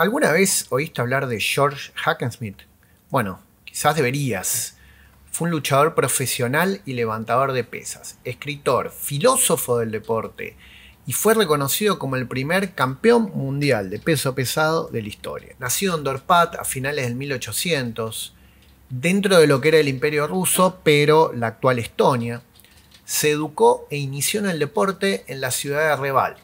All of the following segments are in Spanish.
¿Alguna vez oíste hablar de George Hackensmith? Bueno, quizás deberías. Fue un luchador profesional y levantador de pesas, escritor, filósofo del deporte y fue reconocido como el primer campeón mundial de peso pesado de la historia. Nacido en Dorpat a finales del 1800, dentro de lo que era el imperio ruso, pero la actual Estonia, se educó e inició en el deporte en la ciudad de Reval,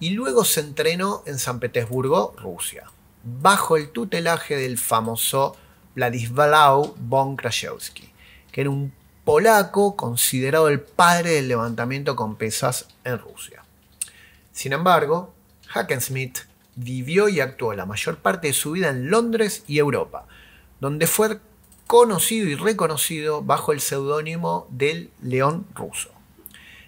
y luego se entrenó en San Petersburgo, Rusia, bajo el tutelaje del famoso Vladislav von Kraszewski, que era un polaco considerado el padre del levantamiento con pesas en Rusia. Sin embargo, Hackensmith vivió y actuó la mayor parte de su vida en Londres y Europa, donde fue conocido y reconocido bajo el seudónimo del León Ruso.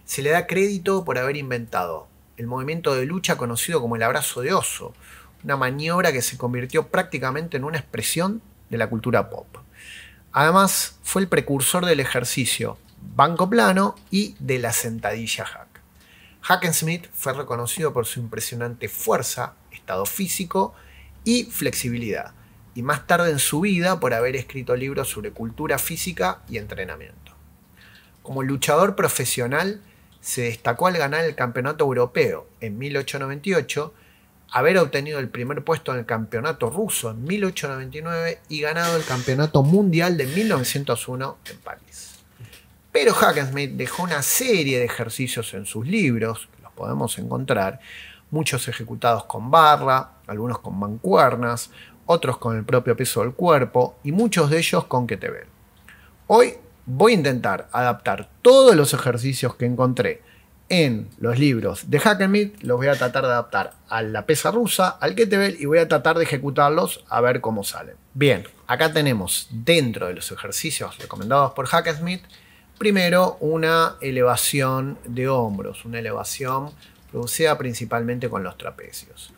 Se le da crédito por haber inventado el movimiento de lucha conocido como el abrazo de oso, una maniobra que se convirtió prácticamente en una expresión de la cultura pop. Además, fue el precursor del ejercicio banco plano y de la sentadilla hack. Hackensmith fue reconocido por su impresionante fuerza, estado físico y flexibilidad, y más tarde en su vida por haber escrito libros sobre cultura física y entrenamiento. Como luchador profesional, se destacó al ganar el Campeonato Europeo en 1898, haber obtenido el primer puesto en el Campeonato Ruso en 1899 y ganado el Campeonato Mundial de 1901 en París. Pero Hackensmith dejó una serie de ejercicios en sus libros, que los podemos encontrar, muchos ejecutados con barra, algunos con mancuernas, otros con el propio peso del cuerpo y muchos de ellos con ven Hoy voy a intentar adaptar todos los ejercicios que encontré en los libros de hacksmith los voy a tratar de adaptar a la pesa rusa, al kettlebell y voy a tratar de ejecutarlos a ver cómo salen. Bien, acá tenemos dentro de los ejercicios recomendados por HackSmith primero una elevación de hombros, una elevación producida principalmente con los trapecios.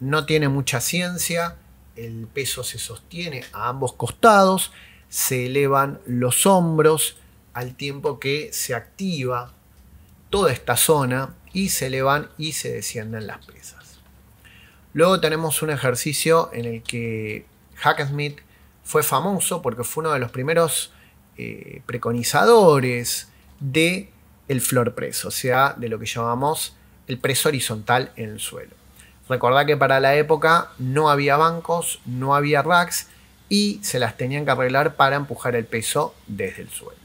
No tiene mucha ciencia, el peso se sostiene a ambos costados, se elevan los hombros al tiempo que se activa toda esta zona y se elevan y se descienden las presas. Luego tenemos un ejercicio en el que Hackensmith fue famoso porque fue uno de los primeros eh, preconizadores de el floor press, o sea, de lo que llamamos el preso horizontal en el suelo. Recordad que para la época no había bancos, no había racks, y se las tenían que arreglar para empujar el peso desde el suelo.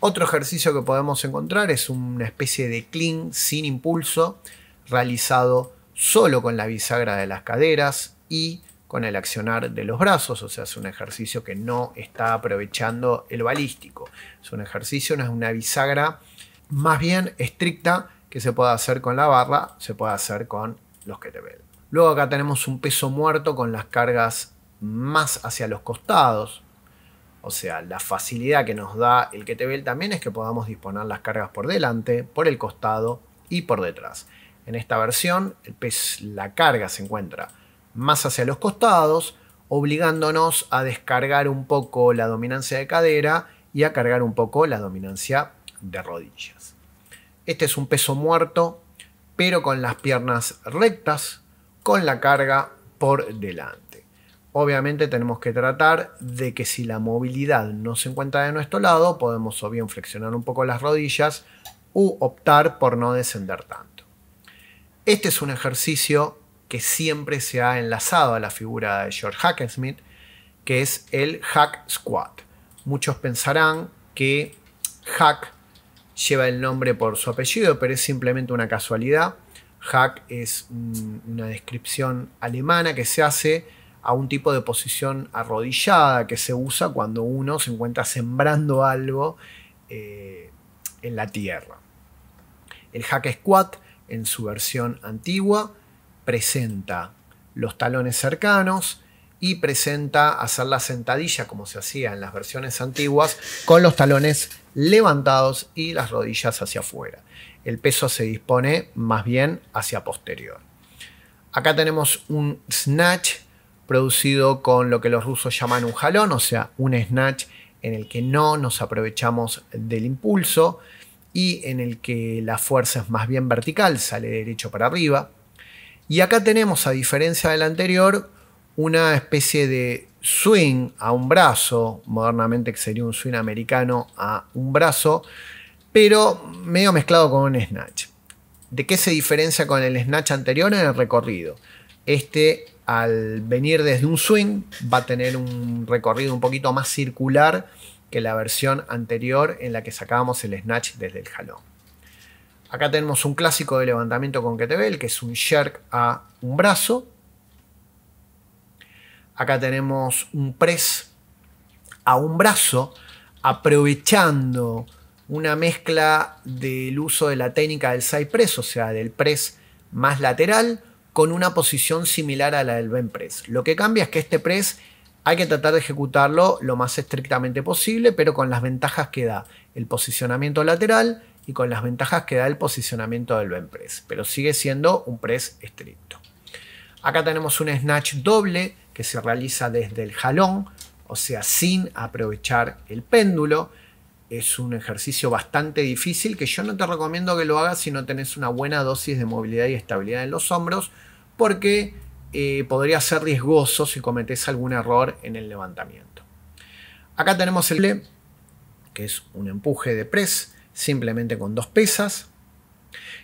Otro ejercicio que podemos encontrar es una especie de clean sin impulso realizado solo con la bisagra de las caderas y con el accionar de los brazos, o sea, es un ejercicio que no está aprovechando el balístico. Es un ejercicio, no es una bisagra más bien estricta que se puede hacer con la barra, se puede hacer con los kettlebell. Luego acá tenemos un peso muerto con las cargas más hacia los costados. O sea, la facilidad que nos da el kettlebell también es que podamos disponer las cargas por delante, por el costado y por detrás. En esta versión, el la carga se encuentra más hacia los costados, obligándonos a descargar un poco la dominancia de cadera y a cargar un poco la dominancia de rodillas. Este es un peso muerto, pero con las piernas rectas, con la carga por delante. Obviamente tenemos que tratar de que si la movilidad no se encuentra de nuestro lado, podemos o bien flexionar un poco las rodillas u optar por no descender tanto. Este es un ejercicio que siempre se ha enlazado a la figura de George Hackensmith que es el hack squat. Muchos pensarán que hack lleva el nombre por su apellido, pero es simplemente una casualidad. Hack es una descripción alemana que se hace a un tipo de posición arrodillada que se usa cuando uno se encuentra sembrando algo eh, en la tierra. El hack squat, en su versión antigua, presenta los talones cercanos y presenta hacer la sentadilla como se hacía en las versiones antiguas con los talones levantados y las rodillas hacia afuera. El peso se dispone más bien hacia posterior. Acá tenemos un snatch producido con lo que los rusos llaman un jalón, o sea, un snatch en el que no nos aprovechamos del impulso y en el que la fuerza es más bien vertical, sale derecho para arriba. Y acá tenemos, a diferencia del anterior, una especie de swing a un brazo, modernamente que sería un swing americano a un brazo, pero medio mezclado con un snatch. ¿De qué se diferencia con el snatch anterior en el recorrido? Este al venir desde un swing va a tener un recorrido un poquito más circular que la versión anterior en la que sacábamos el snatch desde el jalón. Acá tenemos un clásico de levantamiento con kettlebell que es un jerk a un brazo. Acá tenemos un press a un brazo aprovechando una mezcla del uso de la técnica del side press, o sea, del press más lateral con una posición similar a la del Ben Press. Lo que cambia es que este press hay que tratar de ejecutarlo lo más estrictamente posible, pero con las ventajas que da el posicionamiento lateral y con las ventajas que da el posicionamiento del Ben Press. Pero sigue siendo un press estricto. Acá tenemos un snatch doble que se realiza desde el jalón, o sea, sin aprovechar el péndulo es un ejercicio bastante difícil que yo no te recomiendo que lo hagas si no tenés una buena dosis de movilidad y estabilidad en los hombros, porque eh, podría ser riesgoso si cometés algún error en el levantamiento. Acá tenemos el que es un empuje de press, simplemente con dos pesas.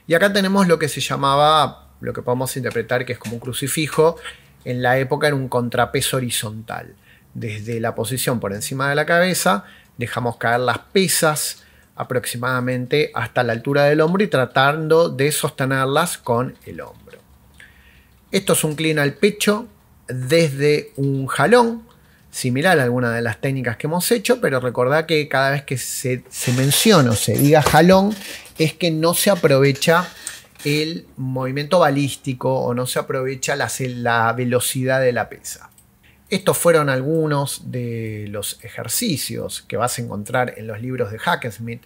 Y acá tenemos lo que se llamaba, lo que podemos interpretar que es como un crucifijo, en la época era un contrapeso horizontal, desde la posición por encima de la cabeza Dejamos caer las pesas aproximadamente hasta la altura del hombro y tratando de sostenerlas con el hombro. Esto es un clean al pecho desde un jalón, similar a alguna de las técnicas que hemos hecho, pero recordad que cada vez que se, menciona o se diga jalón es que no se aprovecha el movimiento balístico o no se aprovecha la, la velocidad de la pesa. Estos fueron algunos de los ejercicios que vas a encontrar en los libros de Hackensmith.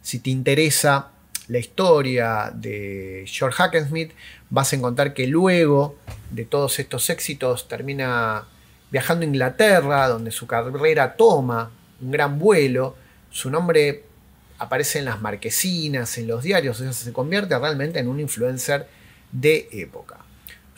Si te interesa la historia de George Hackensmith, vas a encontrar que luego de todos estos éxitos termina viajando a Inglaterra, donde su carrera toma un gran vuelo. Su nombre aparece en las marquesinas, en los diarios, se convierte realmente en un influencer de época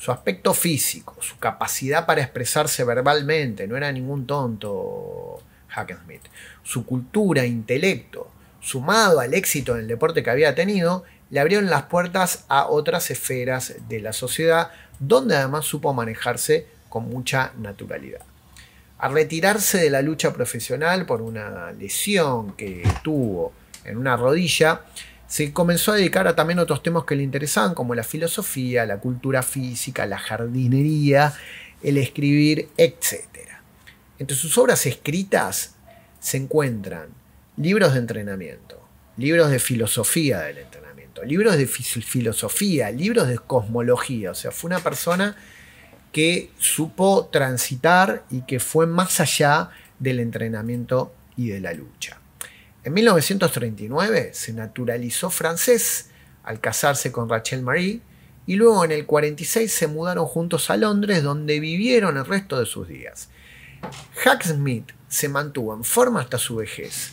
su aspecto físico, su capacidad para expresarse verbalmente, no era ningún tonto Hackensmith. su cultura, intelecto, sumado al éxito en el deporte que había tenido, le abrieron las puertas a otras esferas de la sociedad, donde además supo manejarse con mucha naturalidad. Al retirarse de la lucha profesional por una lesión que tuvo en una rodilla, se comenzó a dedicar a también otros temas que le interesaban, como la filosofía, la cultura física, la jardinería, el escribir, etc. Entre sus obras escritas se encuentran libros de entrenamiento, libros de filosofía del entrenamiento, libros de filosofía, libros de cosmología. O sea, fue una persona que supo transitar y que fue más allá del entrenamiento y de la lucha. En 1939 se naturalizó francés al casarse con Rachel Marie y luego en el 46 se mudaron juntos a Londres donde vivieron el resto de sus días. Hack Smith se mantuvo en forma hasta su vejez.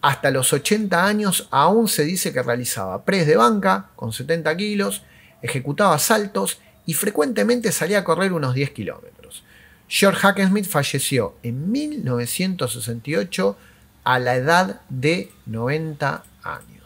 Hasta los 80 años aún se dice que realizaba pres de banca con 70 kilos, ejecutaba saltos y frecuentemente salía a correr unos 10 kilómetros. George Smith falleció en 1968 a la edad de 90 años.